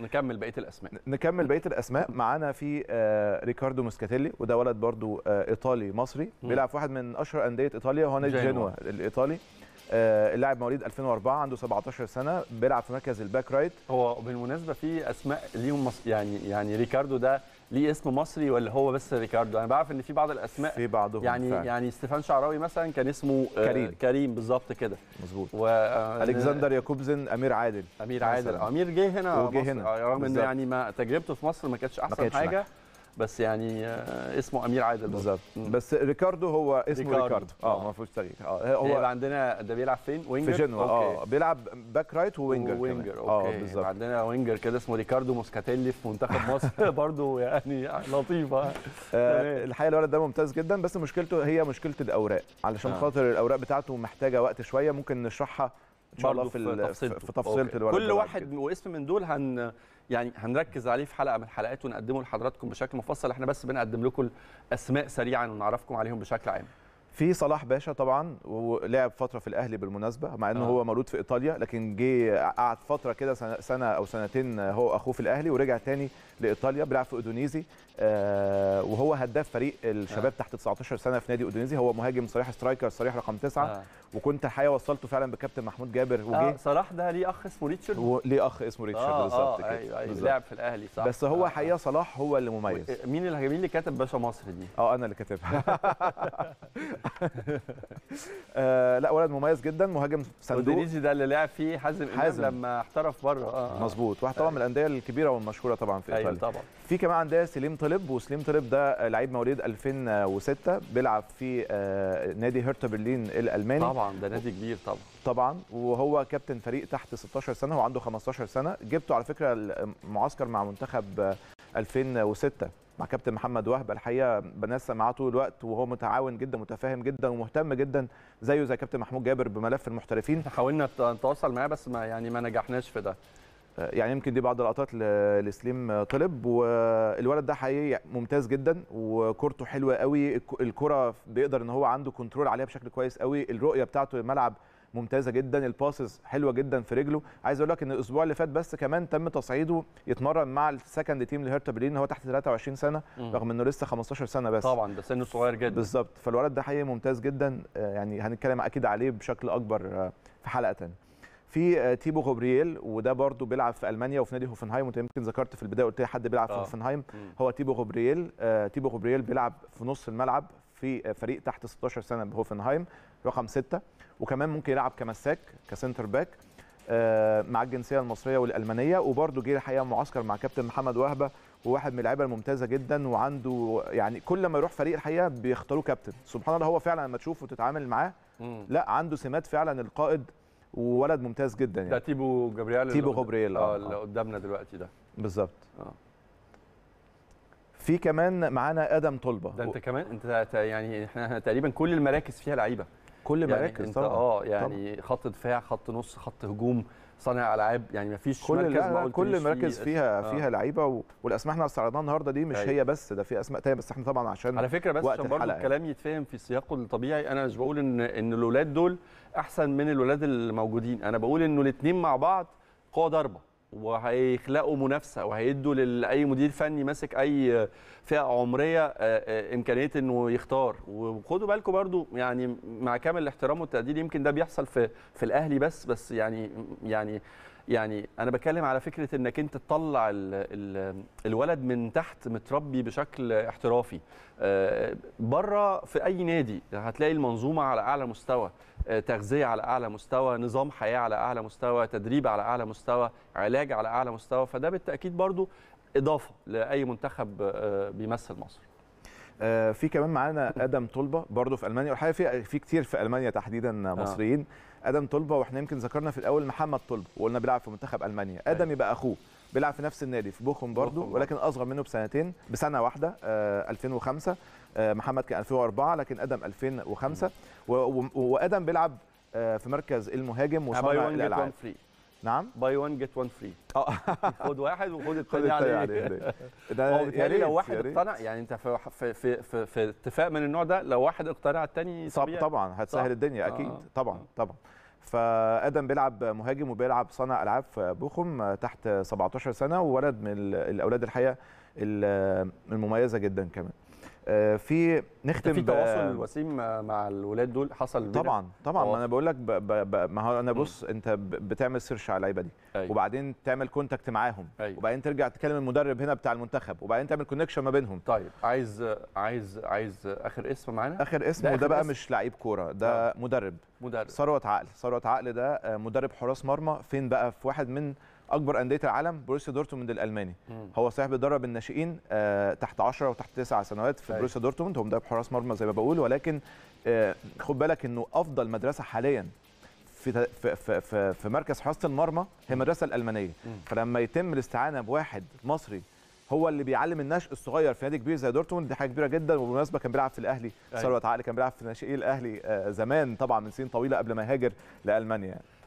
نكمل بقيه الاسماء نكمل بقيه الاسماء معانا في آه، ريكاردو موسكاتيلي وده ولد برضو آه، ايطالي مصري بيلعب في واحد من اشهر انديه ايطاليا هو نادي جنوا الايطالي آه، اللاعب مواليد 2004 عنده 17 سنه بيلعب في مركز الباك رايت هو بالمناسبه في اسماء ليهم يعني يعني ريكاردو ده ليه اسم مصري ولا هو بس ريكاردو انا بعرف ان في بعض الاسماء في بعضهم يعني فعلا. يعني ستيفان شعراوي مثلا كان اسمه آه، كريم كريم بالظبط كده مظبوط و... آه، الكسندر ياكوبزن امير عادل امير عادل امير جه هنا وجه هنا رغم ان يعني ما تجربته في مصر ما كانتش احسن ما كانتش حاجه نحن. بس يعني آه، اسمه امير عادل بالظبط بس ريكاردو هو اسمه ريكاردو, ريكاردو. اه, آه. ما فيهوش تغيير اه هو يبقى عندنا ده بيلعب فين وينجر في جنوا اه بيلعب باك رايت ووينجر وينجر آه، اوكي آه بالظبط عندنا وينجر كده اسمه ريكاردو موسكاتيلي في منتخب مصر برضه يعني لطيفه آه الحقيقه الولد ده ممتاز جدا بس مشكلته هي مشكله الاوراق علشان آه. خاطر الاوراق بتاعته محتاجه وقت شويه ممكن نشرحها ان شاء الله في تفصيلته في تفصيله الورق كل واحد كده. واسم من دول هن يعني هنركز عليه في حلقه من الحلقات ونقدمه لحضراتكم بشكل مفصل احنا بس بنقدم لكم الاسماء سريعا ونعرفكم عليهم بشكل عام في صلاح باشا طبعا ولعب فتره في الاهلي بالمناسبه مع انه آه. هو مولود في ايطاليا لكن جه قعد فتره كده سنه او سنتين هو اخوه في الاهلي ورجع تاني لايطاليا بيلعب في اودونيزي آه وهو هداف فريق الشباب آه. تحت 19 سنه في نادي اودونيزي هو مهاجم صريح سترايكر صريح رقم تسعة آه. وكنت الحقيقه وصلته فعلا بكابتن محمود جابر وجه آه صلاح ده ليه اخ اسمه ريتشارد ليه اخ اسمه ريتشارد آه بالظبط آه ايوه ايوه لعب في الاهلي صح بس هو آه، آه. حقيقه صلاح هو اللي مميز مين اللي مين اللي كاتب باشا مصر دي اه انا اللي كاتبها آه لا ولد مميز جدا مهاجم صندوق اودينيزي ده اللي لعب فيه حازم حازم لما احترف بره اه مظبوط واحد طبعا من الانديه الكبيره والمشهوره طبعا في أيوة، ايطاليا طبعا في كمان عندنا سليم طلب وسليم طلب ده لعيب مواليد 2006 بيلعب في آه نادي هرتا برلين الالماني طبعا ده نادي كبير طبعا طبعا وهو كابتن فريق تحت 16 سنه هو عنده 15 سنه جبته على فكره معسكر مع منتخب 2006 مع كابتن محمد وهب الحقيقه بنسى معاه طول الوقت وهو متعاون جدا متفاهم جدا ومهتم جدا زيه زي كابتن محمود جابر بملف المحترفين حاولنا نتواصل معاه بس ما يعني ما نجحناش في ده آه، يعني يمكن دي بعض اللقطات لسليم طلب والولد ده حقيقي ممتاز جدا وكورته حلوه قوي الكره بيقدر ان هو عنده كنترول عليها بشكل كويس قوي الرؤيه بتاعته للملعب ممتازه جدا الباسز حلوه جدا في رجله عايز اقول لك ان الاسبوع اللي فات بس كمان تم تصعيده يتمرن مع السكند تيم لهيرتا برلين هو تحت 23 سنه مم. رغم انه لسه 15 سنه بس طبعا ده سنه صغير جدا بالظبط فالولد ده حقيقي ممتاز جدا آه، يعني هنتكلم اكيد عليه بشكل اكبر آه، في حلقه ثانيه في آه، تيبو غوبرييل وده برضو بيلعب في المانيا وفي نادي هوفنهايم وانت يمكن ذكرت في البدايه قلت لي حد بيلعب في هوفنهايم هو تيبو غوبرييل تيبو غوبرييل بيلعب في نص الملعب في فريق تحت 16 سنه بهوفنهايم رقم 6 وكمان ممكن يلعب كمساك كسنتر باك آه، مع الجنسيه المصريه والالمانيه وبرده جه الحقيقه معسكر مع كابتن محمد وهبه وواحد من اللعيبه الممتازه جدا وعنده يعني كل ما يروح فريق الحقيقه بيختاروه كابتن سبحان الله هو فعلا لما تشوفه وتتعامل معاه لا عنده سمات فعلا القائد وولد ممتاز جدا يعني ده تيبو جبريال تيبو جبريال آه،, اه اللي قدامنا دلوقتي ده بالظبط اه في كمان معانا ادم طلبه ده انت كمان انت يعني احنا تقريبا كل المراكز فيها لعيبه كل يعني مراكز انت طبعا اه يعني طبعا. خط دفاع خط نص خط هجوم صانع العاب يعني مفيش كل مركز ما كل المراكز فيها آه. فيها لعيبه و... والاسماء احنا استعرضناها النهارده دي مش أيوة. هي بس ده في اسماء تانية بس احنا طبعا عشان على فكره بس عشان برضه الكلام يتفهم في سياقه الطبيعي انا مش بقول ان ان الاولاد دول احسن من الاولاد الموجودين انا بقول انه الاثنين مع بعض قوه ضربه وهيخلقوا منافسه وهيدوا لاي مدير فني ماسك اي فئه عمريه آه، آه، امكانيه انه يختار وخدوا بالكم برضو يعني مع كامل الاحترام والتقدير يمكن ده بيحصل في في الاهلي بس بس يعني يعني يعني انا بتكلم على فكره انك انت تطلع الولد من تحت متربي بشكل احترافي آه، بره في اي نادي هتلاقي المنظومه على اعلى مستوى آه، تغذيه على اعلى مستوى نظام حياه على اعلى مستوى تدريب على اعلى مستوى علاج على اعلى مستوى فده بالتاكيد برضو اضافه لاي منتخب آه، بيمثل مصر آه، في كمان معانا ادم طلبه برضه في المانيا والحقيقه في في كتير في المانيا تحديدا آه. مصريين ادم طلبه واحنا يمكن ذكرنا في الاول محمد طلبه وقلنا بيلعب في منتخب المانيا أيوة. ادم يبقى اخوه بيلعب في نفس النادي في بوخم برضه آه. ولكن اصغر منه بسنتين بسنه واحده 2005 محمد كان 2004 لكن ادم 2005 وادم بيلعب في مركز المهاجم وصانع الالعاب نعم باي 1 جيت 1 فري خد واحد وخد الثاني عليه ده يعني لو واحد اقتنع يعني انت في في في, في, في اتفاق من النوع ده لو واحد اقتنع الثاني طب طبعا هتسهل الدنيا اكيد آه. طبعا آه. طبعا فادم بيلعب مهاجم وبيلعب صانع العاب في بوخم تحت 17 سنه وولد من الاولاد الحقيقه المميزه جدا كمان آه، في نختم في تواصل وسيم مع الولاد دول حصل طبعا طبعا ما آه. انا بقول لك ما هو انا بص م. انت بتعمل سيرش على اللعيبه دي أيوه. وبعدين تعمل كونتاكت معاهم أيوه. وبعدين ترجع تكلم المدرب هنا بتاع المنتخب وبعدين تعمل كونكشن ما بينهم طيب عايز عايز عايز اخر اسم معانا اخر اسم وده بقى اسم. مش لعيب كوره ده آه. مدرب مدرب ثروت عقل ثروت عقل ده آه، مدرب حراس مرمى فين بقى في واحد من اكبر انديه العالم بروسيا دورتموند الالماني مم. هو صحيح بيدرب الناشئين آه تحت 10 وتحت 9 سنوات في طيب. بروسيا دورتموند هو مدرب حراس مرمى زي ما بقول ولكن آه خد بالك انه افضل مدرسه حاليا في في في, في مركز حراسه المرمى هي المدرسه الالمانيه مم. فلما يتم الاستعانه بواحد مصري هو اللي بيعلم الناشئ الصغير في نادي كبير زي دورتموند دي حاجه كبيره جدا وبالمناسبه كان بيلعب في الاهلي أيوه. ثروت عقل كان بيلعب في ناشئي الاهلي آه زمان طبعا من سنين طويله قبل ما يهاجر لالمانيا يعني.